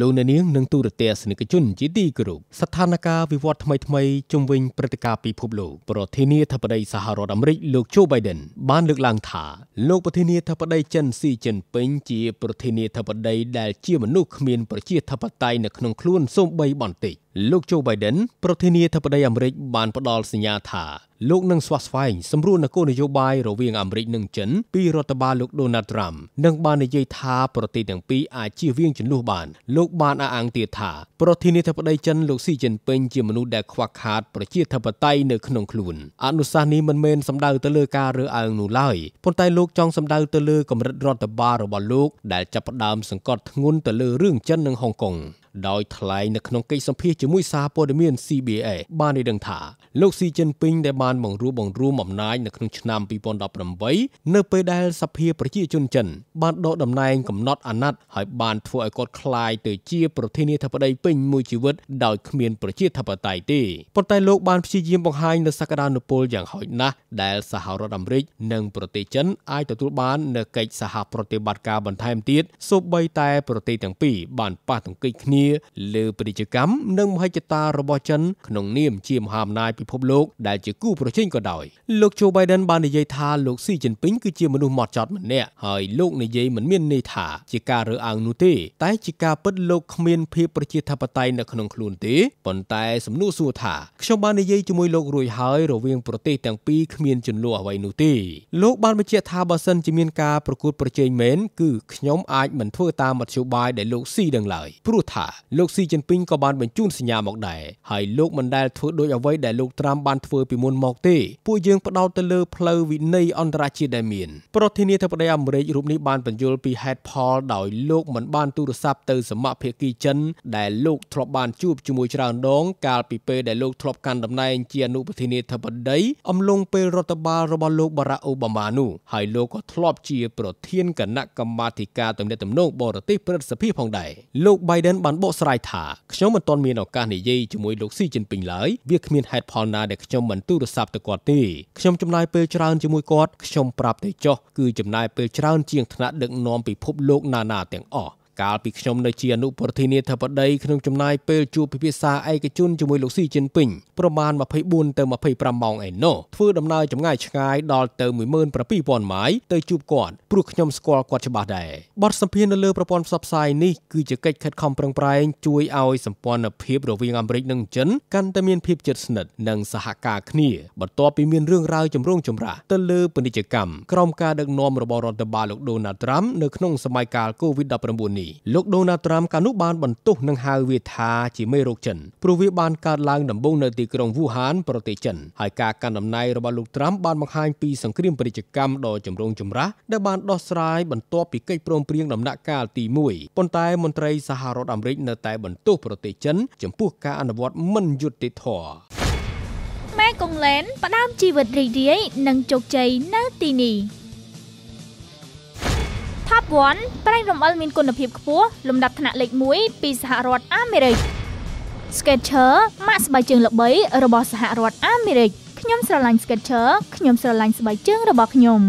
លោកអ្នកនាងនិងទូរទស្សនិកជនជាទីគោរពស្ថានភាពវិវត្តថ្មីថ្មីជុំវិញព្រឹត្តិការណ៍ពិភពលោកប្រធានាធិបតីសហរដ្ឋអាមេរិកលោក Joe Biden បានលើកឡើងថាលោកប្រធានាធិបតីចិនស៊ីជីនពីងជាប្រធានាធិបតីដែលជាមនុស្សគ្មានប្រជាធិបតេយ្យនៅក្នុងខ្លួនសូម្បីបន្តិចលោកជូបៃដិន ប្រធានាធិបតីអាមេរិកបានផ្ដល់សញ្ញាថាលោកនឹងស្វាស្វែងសម្រួលនគរនយោបាយរវាងអាមេរិកនិងចិនពីរដ្ឋបាលលោកដូណាល់ត្រាំនិងបាននិយាយថាប្រទេសទាំងពីរអាចជៀសវាងចំនួនបានលោកបានអះអាងទៀតថាប្រធានាធិបតីចិនលោកស៊ីជីនពេញជាមនុស្សដែលខ្វះខាតប្រជាធិបតេយ្យនៅក្នុងខ្លួនអនុសាសន៍នេះមិនមែនសំដៅទៅលើការរើអើងនោះឡើយប៉ុន្តែលោកចង់សំដៅទៅលើកម្រិតរដ្ឋបាលរបស់លោក ដែលចាប់ផ្ដើមសង្កត់ធ្ងន់ទៅលើរឿងចិននិងហុងកុងដោយថ្លែងនៅក្នុងកិច្ចសម្ភាសជាមួយសារព័ត៌មាន CBA បានឲ្យដឹងថា លោកស៊ីជីនពីងដែលបានបង្រួបបង្រួមអំណាចនៅក្នុងឆ្នាំ2018នៅពេលដែលសភាប្រជាជនចិន បានដកតំណែងកំណត់អាណត្តិហើយបានធ្វើឲ្យគាត់ក្លាយទៅជាប្រធានាធិបតីពេញមួយជីវិត ដោយគ្មានប្រជាធិបតេយ្យទេប៉ុន្តែលោកបានព្យាយាមបង្ហាញនូវសក្តានុពលយ៉ាងហោចណាស់ដែលសហរដ្ឋអាមេរិកនិងប្រទេសចិនអាចទទួលបាននៅកិច្ចសហប្រតិបត្តិការបន្ថែមទៀតសូម្បីតែប្រទេសទាំងពីរបានប៉ះទង្គិចគ្នានាលើពាណិជ្ជកម្មនិងមហិច្ឆតារបស់ចិនក្នុងនាមជាមហាអំណាចពិភពលោកដែលជាគូប្រជែងក៏ដោយលោកជូបៃដិនបាននិយាយថាលោកស៊ីជីនពីងគឺជាមនុស្សម៉ត់ចត់ម្នាក់ហើយលោកនិយាយមិនមានន័យថាជាការរើអើងនោះទេតែជាការពិតលោកគ្មានភាពប្រជាធិបតេយ្យនៅក្នុងខ្លួនទេប៉ុន្តែសំណួរសួរថាខ្ញុំបាននិយាយជាមួយលោករួចហើយរវាងប្រទេសទាំងពីរគ្មានចំនួនអ្វីនោះទេលោកបានបញ្ជាក់ថាបើសិនជាមានការប្រកួត ប្រជែងមែនគឺខ្ញុំអាចមិនធ្វើតាមមធ្យោបាយដែលលោកស៊ីដឹងឡើយព្រោះថាលោកស៊ីជីនពីងក៏បានបញ្ជូនសញ្ញាមកដែរហើយលោកមិនដែលធ្វើដូចអ្វីដែលលោកត្រាំបានធ្វើពីមុនមកទេពួកយើងផ្ដោតទៅលើផ្លូវវិន័យអន្តរជាតិដែលមានប្រធានាធិបតីអាមេរិករូបនេះបានបញ្យល់ពីហេតុផលដោយលោកមិនបានទូរស័ព្ទទៅសមាភិកីចិនដែលលោកធ្លាប់បានជួបជាមួយច្រើនដងកាលពីពេលដែលលោកធ្លាប់កាន់តំណែងជាអនុប្រធានាធិបតីអំឡុងពេលរដ្ឋបាលរបស់លោកបារ៉ាអូបាម៉ានោះហើយលោកក៏ធ្លាប់ជាប្រធានគណៈកម្មាធិការទំនាក់ទំនងបរទេសព្រឹទ្ធសភាផងដែរលោក Biden បានបកស្រាយថាខ្ញុំមិនទាន់មានឱកាសនិយាយជាមួយលោកស៊ីជីនពីងឡើយវាគ្មានហេតុផលណាដែលខ្ញុំមិនទូរស័ព្ទទៅគាត់ទេខ្ញុំចំណាយពេលច្រើនជាមួយគាត់ខ្ញុំប្រាប់ទៅចុះគឺចំណាយពេលច្រើនជាងថ្នាក់ដឹកនាំពិភពលោកណាណាទាំងអស់កាលពីខ្ញុំនៅជាអនុប្រធានាធិបតីក្នុងចំណាយពេលជួបពិភាក្សាឯកជនជាមួយលោកស៊ីជីនពីងប្រមាណ24ទៅ25ម៉ោងឯណោះធ្វើដំណើរចម្ងាយឆ្ងាយដល់ទៅ17000ម៉ាយទៅជួបគាត់ព្រោះខ្ញុំស្គាល់គាត់ច្បាស់ដែរបទសម្ភាសន៍នៅលើប្រព័ន្ធផ្សព្វផ្សាយនេះគឺជាកិច្ចខិតខំប្រឹងប្រែងជួយឲ្យសម្ព័ន្ធភាពរវាងអាមេរិកនិងចិនកាន់តែមានភាពជិតស្និទ្ធនិងសហការគ្នាបន្ទាប់ពីមានរឿងរ៉ាវជំរងចម្រាស់ទៅលើពាណិជ្ជកម្មក្រោមការដឹកនាំរបស់រដ្ឋបាលលោកដូណាល់ត្រាំនៅក្នុងសម័យកាល COVID-19 នេះនេះលោកដូណាល់ត្រាំកាលនោះបានបន្ទោសនិងហៅវាថាជាមេរោគចិនព្រោះវាបានកើតឡើងដំបូងនៅទីក្រុងវូហានប្រទេសចិនហើយការកាន់តំណែងរបស់លោកត្រាំបានបង្ហាញពីសង្គ្រាមពាណិជ្ជកម្មដ៏ចម្រូងចម្រាសដែលបានដោះស្រាយបន្ទាប់ពីកិច្ចព្រមព្រៀងដំណាក់កាលទី1ប៉ុន្តែមន្ត្រីសហរដ្ឋអាមេរិកនៅតែបន្ទោសប្រទេសចិនចំពោះការអនុវត្តមិនយុត្តិធម៌មេកុងឡែនផ្ដើមជីវិតរីករាយនិងជោគជ័យនៅទីនេះ Top 1ប្រេងរំអិលមានគុណភាពខ្ពស់លំដាប់ថ្នាក់លេខ1ពីសហរដ្ឋអាមេរិក Sketcher ម៉ាកស្បែកជើងល្បីរបស់សហរដ្ឋអាមេរិកខ្ញុំស្រឡាញ់ Sketcher ខ្ញុំស្រឡាញ់ស្បែកជើងរបស់ខ្ញុំ